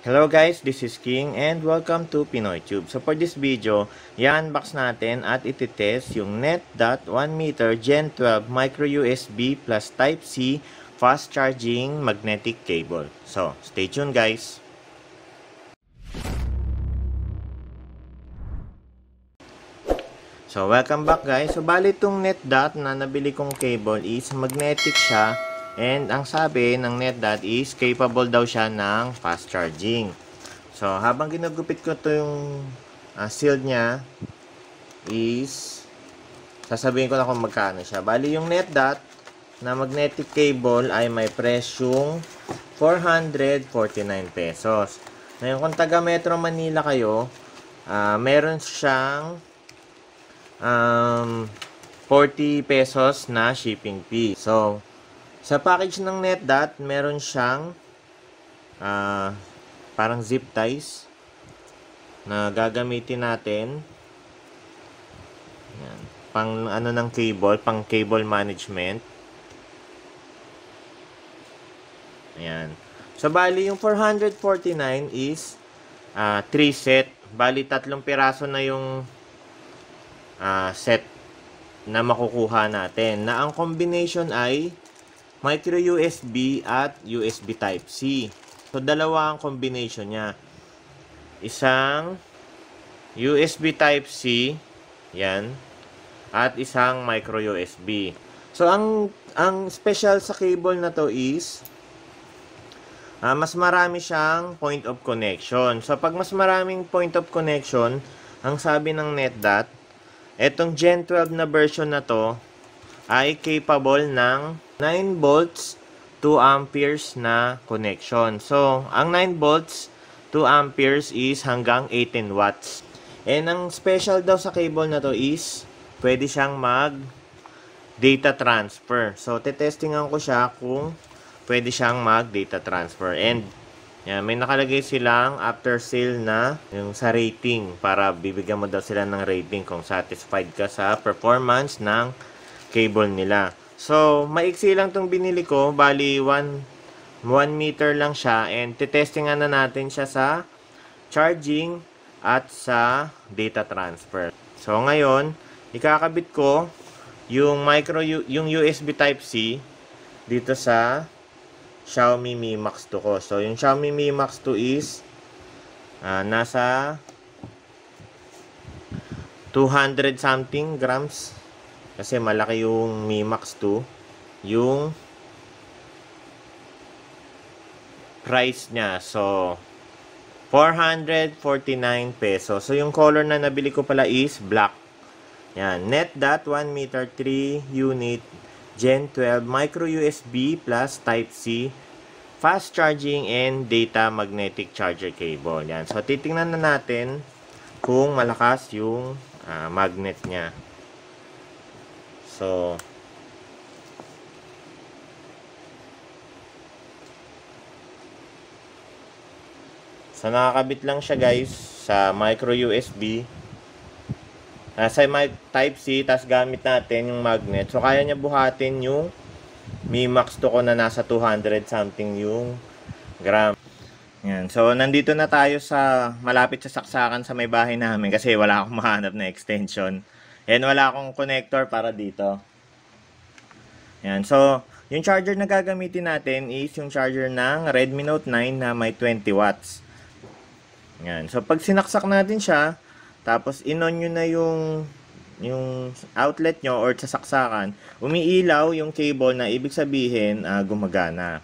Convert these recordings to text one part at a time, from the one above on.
Hello guys, this is King and welcome to Pinoy Tube. So for this video, i-unbox natin at ititest yung NET.1 meter Gen 12 micro USB plus Type-C fast charging magnetic cable. So stay tuned guys. So welcome back guys. So bali itong NET.1 na nabili kong cable is magnetic siya And ang sabi ng NetDot is capable daw siya ng fast charging. So habang ginagupit ko to yung uh, ah, shield niya is sasabihin ko na kung magkano siya. Bali yung NetDot na magnetic cable ay may presyong 449 pesos. Ngayon kung taga Metro Manila kayo, uh, meron siyang um, 40 pesos na shipping fee. So, sa package ng NetDat, meron siyang uh, parang zip ties na gagamitin natin yan, pang ano ng cable, pang cable management. Ayan. So, bali yung 449 is uh, ah, 3 set. Bali, tatlong piraso na yung uh, set na makukuha natin. Na ang combination ay micro USB at USB type C. So dalawa ang combination niya. Isang USB type C, 'yan, at isang micro USB. So ang ang special sa cable na to is uh, mas marami siyang point of connection. So pag mas maraming point of connection, ang sabi ng NetDat, etong Gen 12 na version na to ay capable ng 9 volts 2 amperes na connection. So, ang 9 volts 2 amperes is hanggang 18 watts. And ang special daw sa cable na to is pwede siyang mag data transfer. So, testingan ko siya kung pwede siyang mag data transfer. And yan, may nakalagay silang after sale na yung sa rating para bibigyan mo daw sila ng rating kung satisfied ka sa performance ng cable nila. So, maiksi lang tong binili ko. Bali, 1 meter lang siya. And, titestingan na natin siya sa charging at sa data transfer. So, ngayon, ikakabit ko yung micro yung USB type C dito sa Xiaomi Mi Max 2 ko. So yung Xiaomi Mi Max 2 is uh, nasa 200 something grams kasi malaki yung Mi Max 2. Yung price niya. So, 449 pesos. So, yung color na nabili ko pala is black. Yan. Net dot 1 meter 3 unit Gen 12 micro USB plus Type-C fast charging and data magnetic charger cable. Yan. So, titingnan na natin kung malakas yung uh, magnet niya. So, So nakakabit lang siya guys sa micro USB. Nasa ah, mic type C tas gamit natin yung magnet. So kaya niya buhatin yung Mi Max to ko na nasa 200 something yung gram. Yan. So nandito na tayo sa malapit sa saksakan sa may bahay namin kasi wala akong mahanap na extension. And wala akong connector para dito. Yan. So, yung charger na gagamitin natin is yung charger ng Redmi Note 9 na may 20 watts. Yan. So, pag sinaksak natin siya, tapos inon nyo na yung yung outlet nyo or sasaksakan, umiilaw yung cable na ibig sabihin uh, gumagana.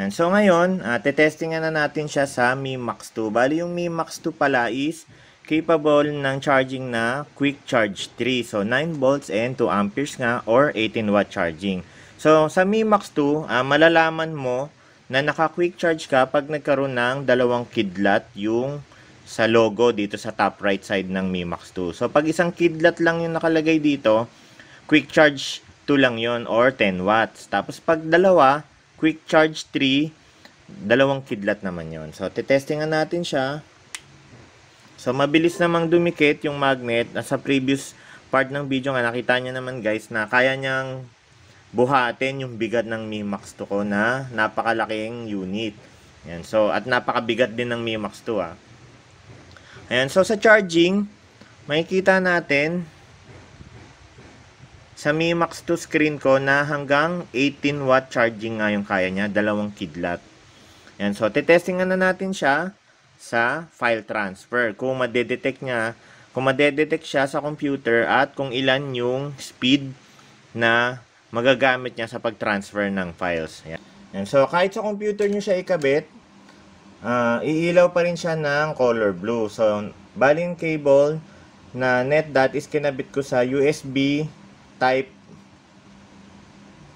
Yan. So ngayon, uh, ah, testing na natin siya sa Mi Max 2. Bali yung Mi Max 2 pala is capable ng charging na quick charge 3. So 9 volts and 2 amperes nga or 18 watt charging. So sa Mi Max 2, uh, ah, malalaman mo na naka quick charge ka pag nagkaroon ng dalawang kidlat yung sa logo dito sa top right side ng Mi Max 2. So pag isang kidlat lang yung nakalagay dito, quick charge 2 lang yon or 10 watts. Tapos pag dalawa, quick charge 3, dalawang kidlat naman yon. So, testing natin siya. So, mabilis namang dumikit yung magnet. Nasa previous part ng video nga, nakita niya naman guys na kaya niyang buhatin yung bigat ng Mi Max 2 ko na napakalaking unit. Ayan. So, at napakabigat din ng Mi Max 2 ah. Ayan. So, sa charging, makikita natin sa Mi Max 2 screen ko na hanggang 18 watt charging nga yung kaya niya, dalawang kidlat. Yan, so testingan na natin siya sa file transfer. Kung madedetect niya, kung madedetect siya sa computer at kung ilan yung speed na magagamit niya sa pag-transfer ng files. Ayan. So, kahit sa computer niyo siya ikabit, uh, iilaw pa rin siya ng color blue. So, baling cable na net dot is kinabit ko sa USB type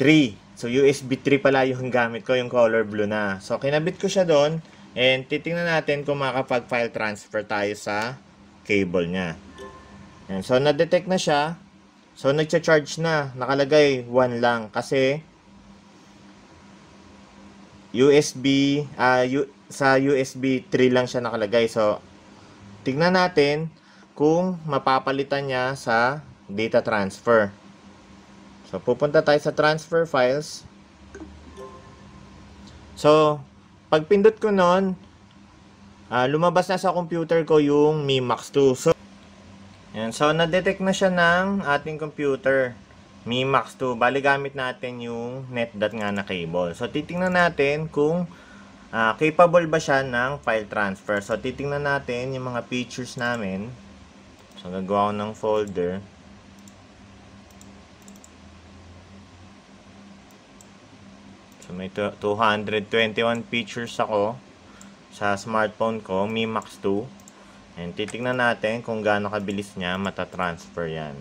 3. So, USB 3 pala yung gamit ko, yung color blue na. So, kinabit ko siya doon. And titingnan natin kung makakapag-file transfer tayo sa cable niya. Yan. So, na-detect na siya. So, nagcha-charge na. Nakalagay 1 lang kasi USB, uh, ah, sa USB 3 lang siya nakalagay. So, tingnan natin kung mapapalitan niya sa data transfer. So, pupunta tayo sa transfer files. So, Pagpindot ko nun, uh, lumabas na sa computer ko yung Mi Max 2. So, yan. So, na-detect na siya ng ating computer. Mi Max 2. Bali, gamit natin yung netdot nga na cable. So, titingnan natin kung uh, capable ba siya ng file transfer. So, titingnan natin yung mga features namin. So, gagawa ko ng folder. So, may 221 features ako sa smartphone ko, Mi Max 2. And titingnan natin kung gaano kabilis niya matatransfer yan.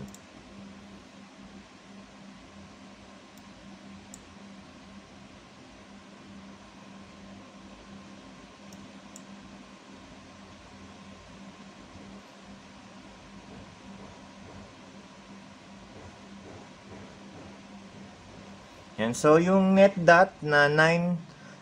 So, yung net dot na 9 uh,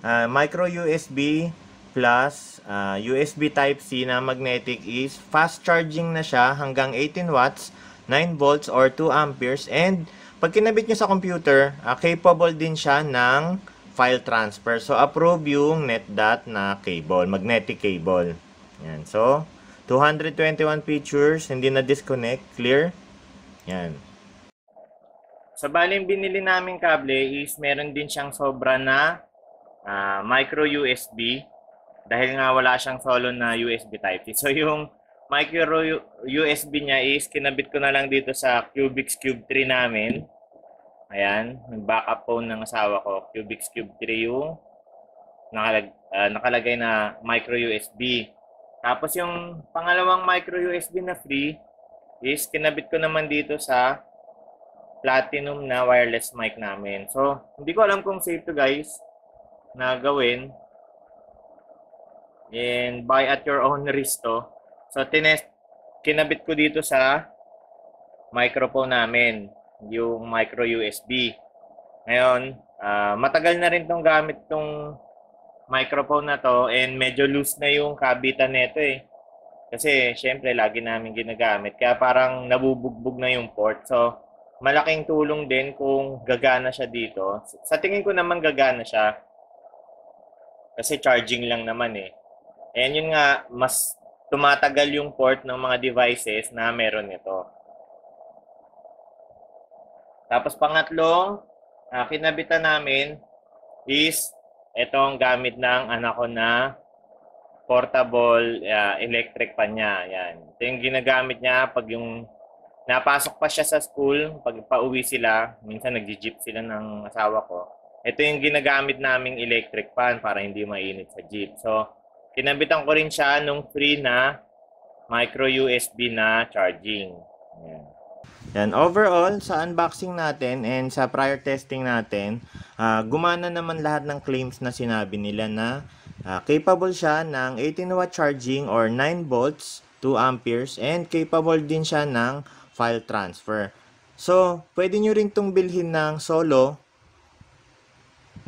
ah, micro USB plus uh, ah, USB Type-C na magnetic is fast charging na siya hanggang 18 watts, 9 volts or 2 amperes. And pag kinabit nyo sa computer, uh, capable din siya ng file transfer. So, approve yung NetDat na cable, magnetic cable. Yan. So, 221 features, hindi na disconnect, clear. Yan. So, bali yung binili namin kable is meron din siyang sobra na uh, micro USB dahil nga wala siyang solo na USB Type-C. So, yung micro USB niya is kinabit ko na lang dito sa Cubix Cube 3 namin. Ayan, yung backup phone ng asawa ko, Cubix Cube 3 yung nakalag, uh, nakalagay na micro USB. Tapos yung pangalawang micro USB na free is kinabit ko naman dito sa platinum na wireless mic namin. So, hindi ko alam kung safe to guys na gawin. And buy at your own risk to. So, tinest, kinabit ko dito sa microphone namin, yung micro USB. Ngayon, uh, matagal na rin tong gamit tong microphone na to and medyo loose na yung kabitan nito eh. Kasi syempre lagi namin ginagamit kaya parang nabubugbog na yung port. So malaking tulong din kung gagana siya dito. Sa tingin ko naman gagana siya. Kasi charging lang naman eh. And yun nga, mas tumatagal yung port ng mga devices na meron nito. Tapos pangatlong uh, ah, kinabitan namin is itong gamit ng anak ko na portable uh, electric pan niya. Yan. Ito yung ginagamit niya pag yung Napasok pa siya sa school, pag pauwi sila, minsan nagji-jeep sila ng asawa ko. Ito yung ginagamit naming electric fan para hindi mainit sa jeep. So, kinabitan ko rin siya nung free na micro USB na charging. Ayan. Yan, overall, sa unboxing natin and sa prior testing natin, uh, gumana naman lahat ng claims na sinabi nila na uh, capable siya ng 18 watt charging or 9 volts, 2 amperes, and capable din siya ng file transfer. So, pwede nyo rin itong bilhin ng solo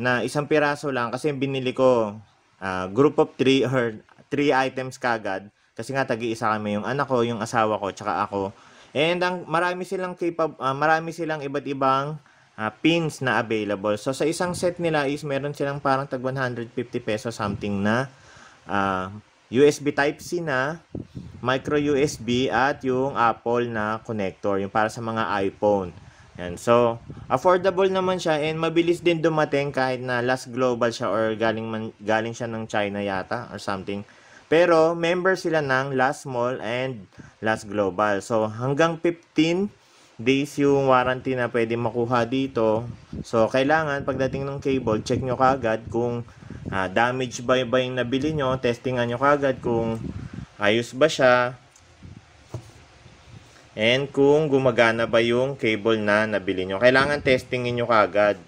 na isang piraso lang kasi binili ko uh, group of 3 or 3 items kagad kasi nga tag-iisa kami yung anak ko, yung asawa ko, tsaka ako. And ang marami silang k uh, ah, marami silang iba't ibang uh, pins na available. So sa isang set nila is meron silang parang tag 150 peso something na uh, USB type C na micro USB at yung Apple na connector, yung para sa mga iPhone. Yan. So, affordable naman siya and mabilis din dumating kahit na last global siya or galing, man, galing siya ng China yata or something. Pero, member sila ng last small and last global. So, hanggang 15 days yung warranty na pwede makuha dito. So, kailangan pagdating ng cable, check nyo kagad kung uh, damage ba, ba yung nabili nyo. Testingan nyo kagad kung Ayos ba siya? And kung gumagana ba yung cable na nabili nyo. Kailangan testingin nyo kagad.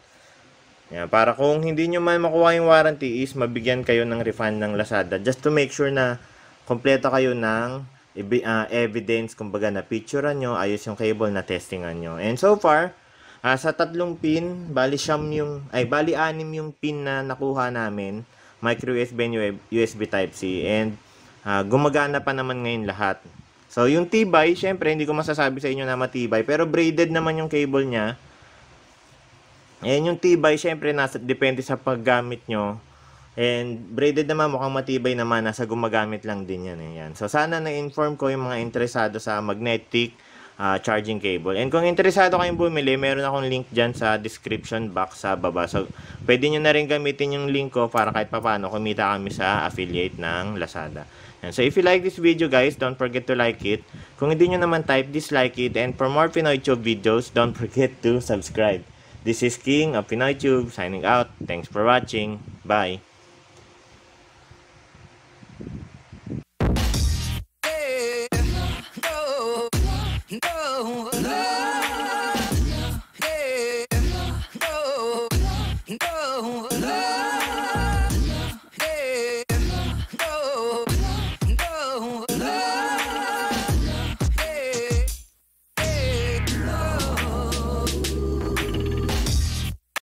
Yan, para kung hindi nyo man makuha yung warranty is mabigyan kayo ng refund ng Lazada. Just to make sure na kompleto kayo ng ah, evidence, kumbaga na picturean nyo, ayos yung cable na testingan nyo. And so far, uh, sa tatlong pin, bali siyam yung, ay bali anim yung pin na nakuha namin, micro USB and USB Type-C. And uh, gumagana pa naman ngayon lahat. So, yung tibay, syempre, hindi ko masasabi sa inyo na matibay. Pero braided naman yung cable niya. And yung tibay, syempre, nasa, depende sa paggamit nyo. And braided naman, mukhang matibay naman. Nasa gumagamit lang din yan. Eh. Ayan. So, sana na-inform ko yung mga interesado sa magnetic uh, charging cable. And kung interesado kayong bumili, meron akong link dyan sa description box sa baba. So, pwede nyo na rin gamitin yung link ko para kahit papano kumita kami sa affiliate ng Lazada. And so, if you like this video guys, don't forget to like it. Kung hindi nyo naman type, dislike it. And for more Pinoy Tube videos, don't forget to subscribe. This is King of Pinoy Tube signing out. Thanks for watching. Bye! हूँ